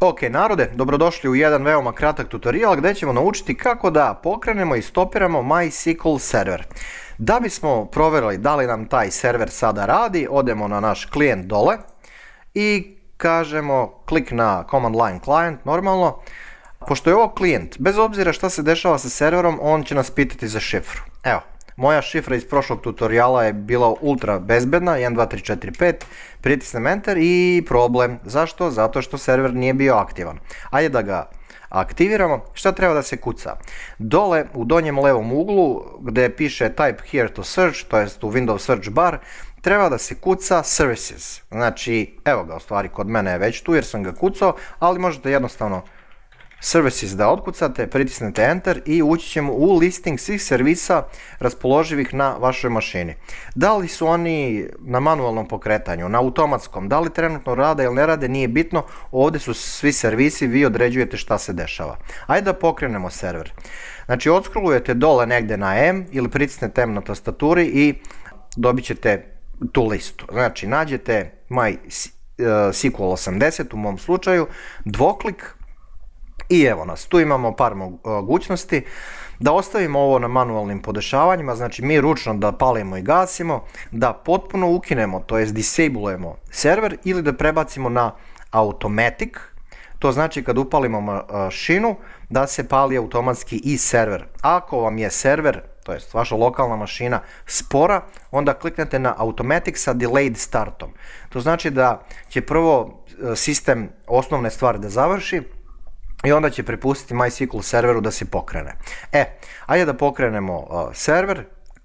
Ok, narode, dobrodošli u jedan veoma kratak tutorial gdje ćemo naučiti kako da pokrenemo i stopiramo MySQL server. Da bismo provjerili da li nam taj server sada radi, odemo na naš klijent dole i kažemo klik na command line client normalno. Pošto je ovo klijent, bez obzira šta se dešava sa serverom, on će nas pitati za šifru. Evo, moja šifra iz prošlog tutoriala je bila ultra bezbedna, 12345, pritisnem enter i problem. Zašto? Zato što server nije bio aktivan. Ajde da ga aktiviramo. Šta treba da se kuca? Dole u donjem levom uglu gdje piše type here to search, to jest u Windows search bar, treba da se kuca services. Znači, evo ga u stvari kod mene je već tu jer sam ga kucao, ali možete jednostavno Services da otkucate, pritisnete Enter i ući ćemo u listing svih servisa raspoloživih na vašoj mašini. Da li su oni na manualnom pokretanju, na automatskom, da li trenutno rade ili ne rade, nije bitno. Ovdje su svi servisi, vi određujete šta se dešava. Ajde da pokrenemo server. Znači odskrolujete dole negdje na M ili pritisnete M na tastaturi i dobit ćete tu listu. Znači nađete MySQL eh, 80 u mom slučaju, dvoklik, i evo nas, tu imamo par e, mogućnosti. Da ostavimo ovo na manualnim podešavanjima, znači mi ručno da palimo i gasimo, da potpuno ukinemo, to jest disableujemo server ili da prebacimo na automatic, to znači kad upalimo mašinu e, da se pali automatski i server. Ako vam je server, to jest vaša lokalna mašina spora, onda kliknete na automatic sa delayed startom. To znači da će prvo e, sistem osnovne stvari da završi, i onda će prepustiti MySQL serveru da se pokrene. E, ajde da pokrenemo uh, server,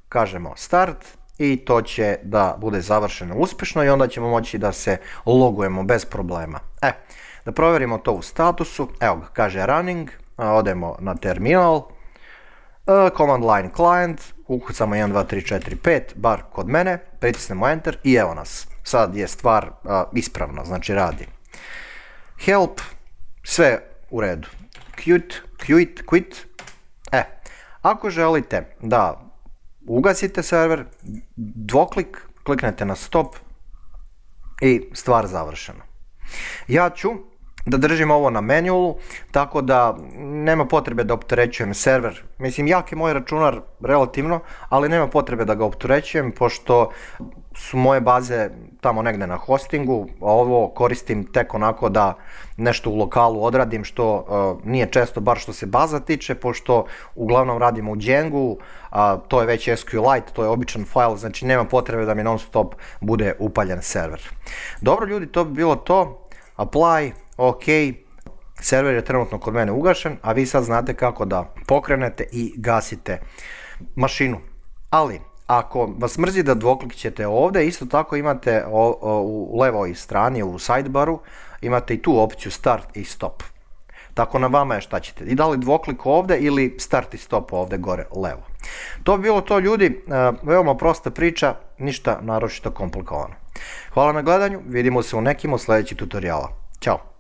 kažemo start i to će da bude završeno uspješno i onda ćemo moći da se logujemo bez problema. E, da provjerimo to u statusu, evo ga, kaže running, odemo na terminal, uh, command line client, ukucamo 1, 2, 3, 4, 5, bar kod mene, pritisnemo enter i evo nas. Sad je stvar ispravna, znači radi. Help, sve u redu. Qt, quit, quit. E, ako želite da ugasite server, dvoklik, kliknete na stop i stvar završena. Ja ću da držim ovo na manualu, tako da nema potrebe da opterećujem server. Mislim, jak je moj računar relativno, ali nema potrebe da ga opterećujem, pošto su moje baze tamo negde na hostingu, a ovo koristim tek onako da nešto u lokalu odradim, što e, nije često, bar što se baza tiče, pošto uglavnom radimo u Django, a, to je već SQLite, to je običan file, znači nema potrebe da mi non stop bude upaljen server. Dobro ljudi, to bi bilo to. Apply, ok, server je trenutno kod mene ugašen, a vi sad znate kako da pokrenete i gasite mašinu. Ali, ako vas mrzi da dvoklikćete ovdje, isto tako imate u levoj strani, u sidebaru, imate i tu opciju start i stop. Tako na vama je šta ćete. I da li dvoklik ovdje ili start i stop ovdje gore levo. To bi bilo to ljudi, e, veoma prosta priča, ništa naročito komplikovano. Hvala na gledanju, vidimo se u nekim od sljedećih tutoriala. Ćao!